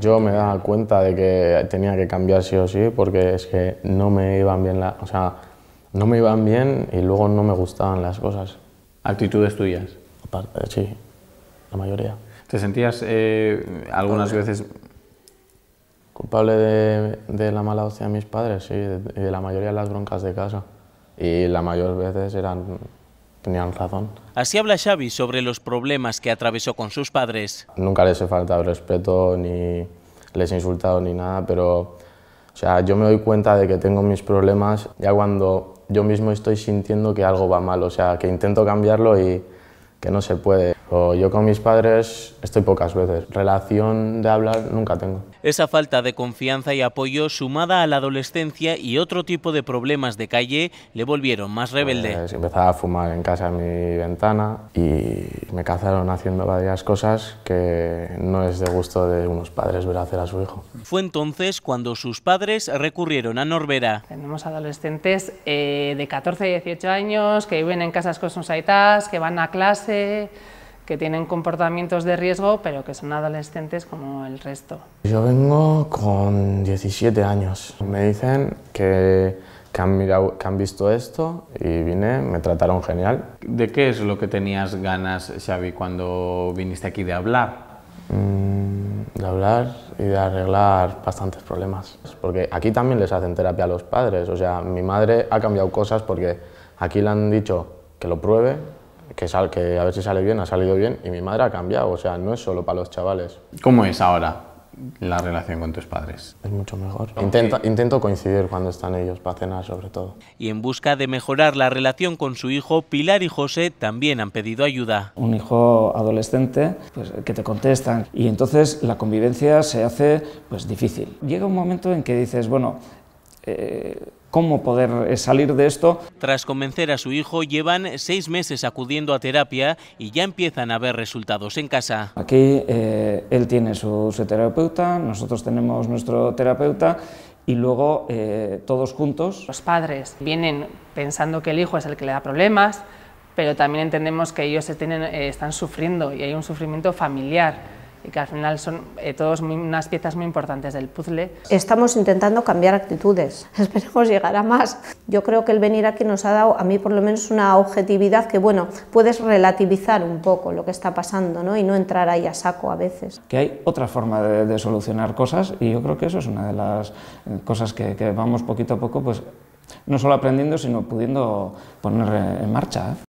Yo me daba cuenta de que tenía que cambiar sí o sí porque es que no me iban bien, la, o sea, no me iban bien y luego no me gustaban las cosas. ¿Actitudes tuyas? Eh, sí, la mayoría. ¿Te sentías eh, algunas veces... Culpable de, la mala hostia de mis padres, sí, y de, de la mayoría de las broncas de casa. Y la mayor veces eran tenían razón. Así habla Xavi sobre los problemas que atravesó con sus padres. Nunca les he faltado respeto, ni les he insultado, ni nada, pero o sea, yo me doy cuenta de que tengo mis problemas ya cuando yo mismo estoy sintiendo que algo va mal, o sea, que intento cambiarlo y que no se puede. O yo con mis padres estoy pocas veces. Relación de hablar nunca tengo. Esa falta de confianza y apoyo, sumada a la adolescencia y otro tipo de problemas de calle, le volvieron más rebelde. Pues empezaba a fumar en casa a mi ventana y me cazaron haciendo varias cosas que no es de gusto de unos padres ver hacer a su hijo. Fue entonces cuando sus padres recurrieron a Norbera. Tenemos adolescentes eh, de 14 y 18 años que viven en casas con sus aitas, que van a clase que tienen comportamientos de riesgo, pero que son adolescentes como el resto. Yo vengo con 17 años. Me dicen que, han, han visto esto y vine, me trataron genial. ¿De qué es lo que tenías ganas, Xavi, cuando viniste aquí de hablar? Mm, de hablar y de arreglar bastantes problemas. Porque aquí también les hacen terapia a los padres. O sea, mi madre ha cambiado cosas porque aquí le han dicho que lo pruebe que, a ver si sale bien, ha salido bien y mi madre ha cambiado, o sea, no es solo para los chavales. ¿Cómo es ahora la relación con tus padres? Es mucho mejor. intento coincidir cuando están ellos, para cenar sobre todo. Y en busca de mejorar la relación con su hijo, Pilar y José también han pedido ayuda. Un hijo adolescente, pues que te contestan y entonces la convivencia se hace pues difícil. Llega un momento en que dices, bueno, cómo poder eh, salir de esto. Tras convencer a su hijo, llevan seis meses acudiendo a terapia y ya empiezan a ver resultados en casa. Aquí eh, él tiene su, terapeuta, nosotros tenemos nuestro terapeuta. Y luego eh, todos juntos. Los padres vienen pensando que el hijo es el que le da problemas, pero también entendemos que ellos se tienen, están sufriendo y hay un sufrimiento familiar y que al final son eh, todas unas piezas muy importantes del puzzle. Estamos intentando cambiar actitudes, esperemos llegar a más. Yo creo que el venir aquí nos ha dado, a mí por lo menos, una objetividad que, bueno, puedes relativizar un poco lo que está pasando ¿no? y no entrar ahí a saco a veces. Que hay otra forma de, solucionar cosas y yo creo que eso es una de las eh, cosas que, vamos poquito a poco, pues no solo aprendiendo, sino pudiendo poner en marcha. ¿eh?